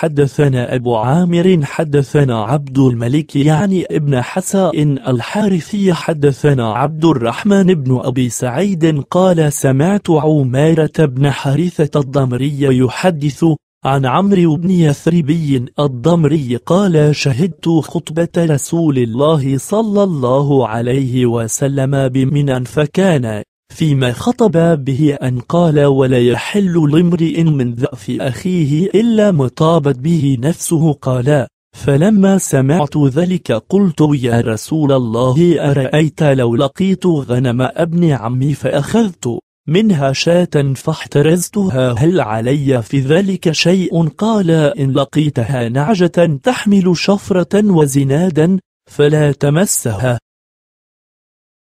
حدثنا أبو عامر حدثنا عبد الملك يعني ابن حساء الحارثي حدثنا عبد الرحمن بن أبي سعيد قال سمعت عمارة بن حارثة الضمري يحدث عن عمرو بن يثربي الضمري قال شهدت خطبة رسول الله صلى الله عليه وسلم بمنى فكان فيما خطب به أن قال ولا يحل لامرئ من ذأف أخيه إلا ما طابت به نفسه قال فلما سمعت ذلك قلت يا رسول الله أرأيت لو لقيت غنم ابن عمي فأخذت منها شاة فاحترزتها هل علي في ذلك شيء قال إن لقيتها نعجة تحمل شفرة وزنادا فلا تمسها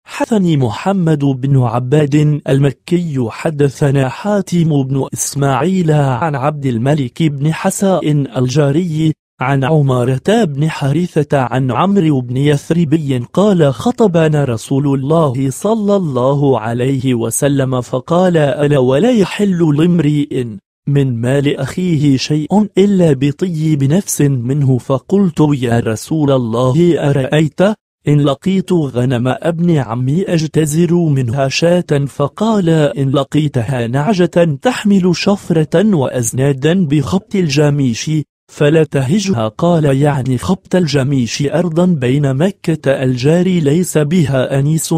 حدثني محمد بن عباد المكي حدثنا حاتم بن إسماعيل عن عبد الملك بن حساء الجاري عن عمارة بن حارثة عن عمرو بن يثربي قال خطبنا رسول الله صلى الله عليه وسلم فقال ألا ولا يحل لامرئ من مال أخيه شيء إلا بطيب نفس منه فقلت يا رسول الله أرأيت إن لقيت غنم ابن عمي أجتزر منها شاة فقال إن لقيتها نعجة تحمل شفرة وأزنادا بخبط الجاميش فلا تهجها قال يعني خبط الجميش أرضا بين مكة الجاري ليس بها أنيس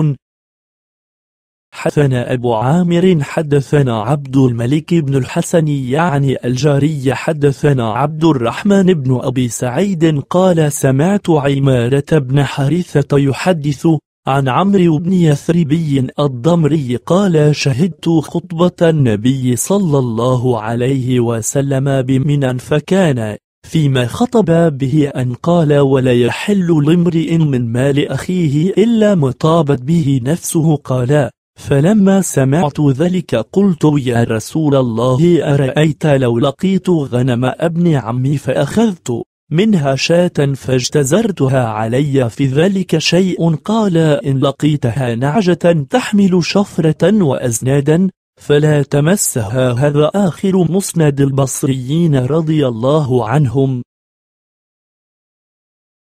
حدثنا أبو عامر حدثنا عبد الملك بن الحسن يعني الجاري حدثنا عبد الرحمن بن أبي سعيد قال سمعت عمارة بن حريثة يحدث عن عمرو بن يثربي الضمري قال شهدت خطبة النبي صلى الله عليه وسلم بمنى فكان فيما خطب به أن قال ولا يحل لامرئ من مال أخيه إلا مطابت به نفسه قال فلما سمعت ذلك قلت يا رسول الله أرأيت لو لقيت غنم ابن عمي فأخذت منها شاة فاجتزرتها علي في ذلك شيء قال إن لقيتها نعجة تحمل شفرة وأزنادا فلا تمسها هذا آخر مسند البصريين رضي الله عنهم